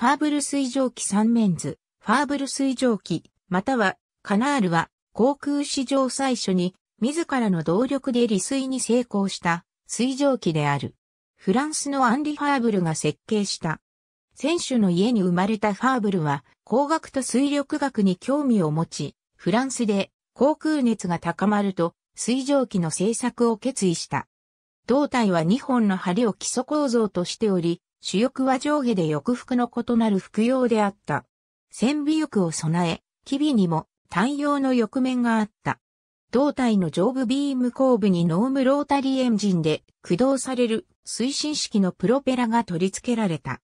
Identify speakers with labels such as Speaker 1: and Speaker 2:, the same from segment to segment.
Speaker 1: ファーブル水蒸気三面図、ファーブル水蒸気、またはカナールは航空史上最初に自らの動力で利水に成功した水蒸気である。フランスのアンリ・ファーブルが設計した。選手の家に生まれたファーブルは工学と水力学に興味を持ち、フランスで航空熱が高まると水蒸気の製作を決意した。胴体は2本の梁を基礎構造としており、主翼は上下で翼服の異なる服用であった。船尾翼を備え、機尾にも単用の翼面があった。胴体の上部ビーム後部にノームロータリーエンジンで駆動される推進式のプロペラが取り付けられた。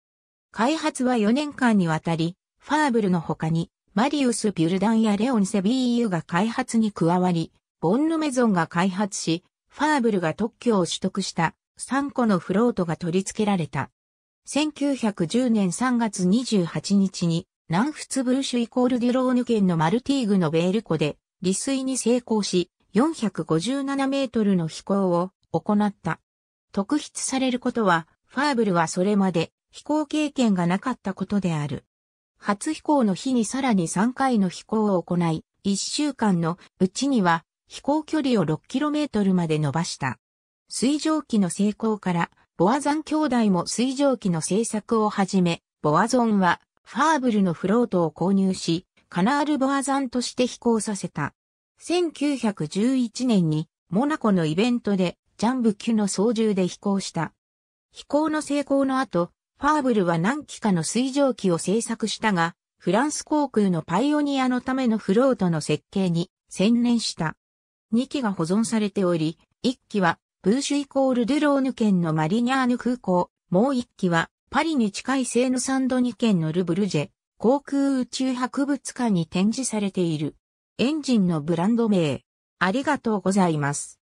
Speaker 1: 開発は4年間にわたり、ファーブルの他に、マリウス・ビュルダンやレオン・セビーユが開発に加わり、ボンヌ・メゾンが開発し、ファーブルが特許を取得した3個のフロートが取り付けられた。1910年3月28日に南仏ブルシュイコールデュローヌ県のマルティーグのベール湖で離水に成功し457メートルの飛行を行った。特筆されることはファーブルはそれまで飛行経験がなかったことである。初飛行の日にさらに3回の飛行を行い、1週間のうちには飛行距離を6トルまで伸ばした。水蒸気の成功からボアザン兄弟も水蒸気の製作を始め、ボアゾンはファーブルのフロートを購入し、カナール・ボアザンとして飛行させた。1911年にモナコのイベントでジャンブ級の操縦で飛行した。飛行の成功の後、ファーブルは何機かの水蒸気を製作したが、フランス航空のパイオニアのためのフロートの設計に専念した。2機が保存されており、1機はブーシュイコールデュローヌ県のマリニャーヌ空港、もう一機は、パリに近いセーヌサンドニ県のルブルジェ、航空宇宙博物館に展示されている。エンジンのブランド名。ありがとうございます。